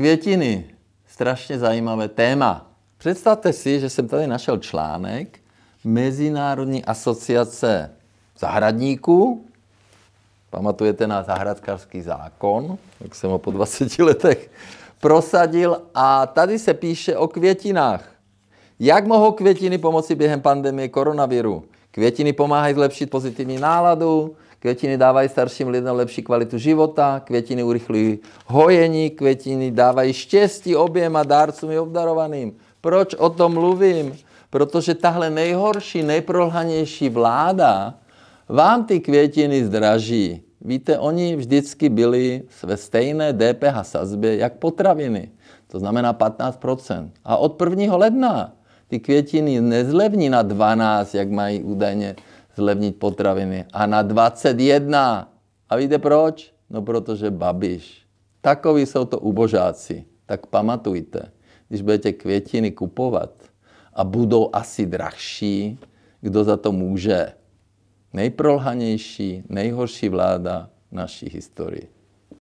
květiny. Strašně zajímavé téma. Představte si, že jsem tady našel článek Mezinárodní asociace zahradníků. Pamatujete na zahradkářský zákon, jak jsem ho po 20 letech prosadil. A tady se píše o květinách. Jak mohou květiny pomoci během pandemie koronaviru? Květiny pomáhají zlepšit pozitivní náladu, Květiny dávají starším lidem lepší kvalitu života, květiny urychlují hojení, květiny dávají štěstí oběma dárcům i obdarovaným. Proč o tom mluvím? Protože tahle nejhorší, nejprolhanější vláda vám ty květiny zdraží. Víte, oni vždycky byli ve stejné DPH sazbě jak potraviny, to znamená 15%. A od 1. ledna ty květiny nezlevní na 12, jak mají údajně zlevnit potraviny. A na 21. A víte proč? No protože Babiš. Takoví jsou to ubožáci. Tak pamatujte, když budete květiny kupovat a budou asi drahší, kdo za to může? Nejprolhanější, nejhorší vláda naší historii.